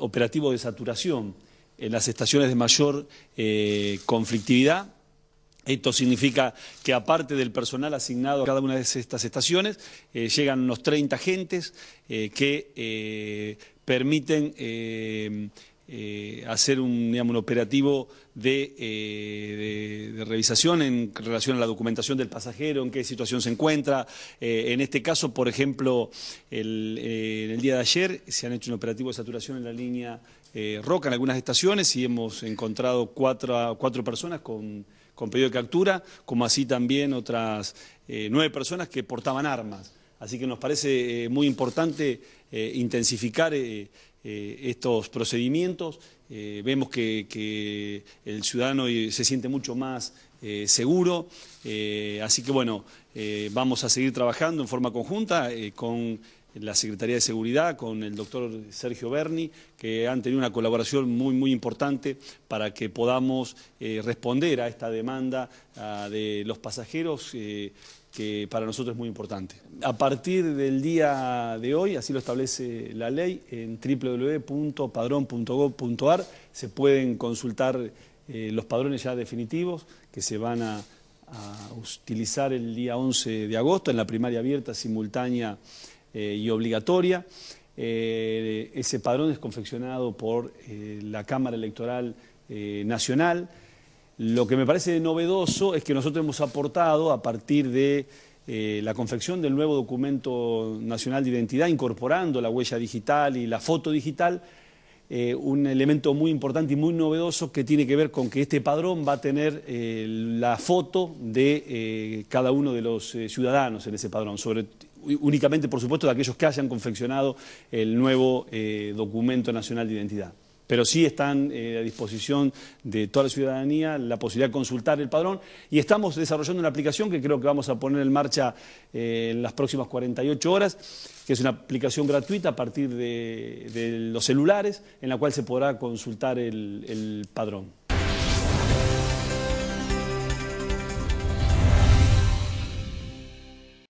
Operativo de saturación en las estaciones de mayor eh, conflictividad. Esto significa que aparte del personal asignado a cada una de estas estaciones, eh, llegan unos 30 agentes eh, que permiten eh, hacer un, operativo eh, de, revisación en relación a la documentación del pasajero, en qué situación se encuentra. Eh, en este caso, por ejemplo, el, en el día de ayer se han hecho un operativo de saturación en la línea Roca, en algunas estaciones, y hemos encontrado cuatro, cuatro personas con con pedido de captura, como así también otras nueve personas que portaban armas. Así que nos parece muy importante intensificar eh, estos procedimientos. Eh, vemos que, el ciudadano se siente mucho más eh, seguro, así que bueno, vamos a seguir trabajando en forma conjunta con la Secretaría de Seguridad, con el doctor Sergio Berni, que han tenido una colaboración muy, muy importante para que podamos eh, responder a esta demanda ah, de los pasajeros. Eh, que para nosotros es muy importante. A partir del día de hoy, así lo establece la ley, en www.padrón.gov.ar se pueden consultar eh, los padrones ya definitivos que se van a utilizar el día 11 de agosto en la primaria abierta simultánea eh, y obligatoria. Eh, ese padrón es confeccionado por eh, la Cámara Electoral Nacional. Lo que me parece novedoso es que nosotros hemos aportado a partir de la confección del nuevo documento nacional de identidad, incorporando la huella digital y la foto digital, un elemento muy importante y muy novedoso que tiene que ver con que este padrón va a tener la foto de cada uno de los ciudadanos en ese padrón, sobre únicamente, por supuesto, de aquellos que hayan confeccionado el nuevo eh, documento nacional de identidad. Pero sí están eh, a disposición de toda la ciudadanía la posibilidad de consultar el padrón y estamos desarrollando una aplicación que creo que vamos a poner en marcha eh, en las próximas 48 horas, que es una aplicación gratuita a partir de, los celulares en la cual se podrá consultar el padrón.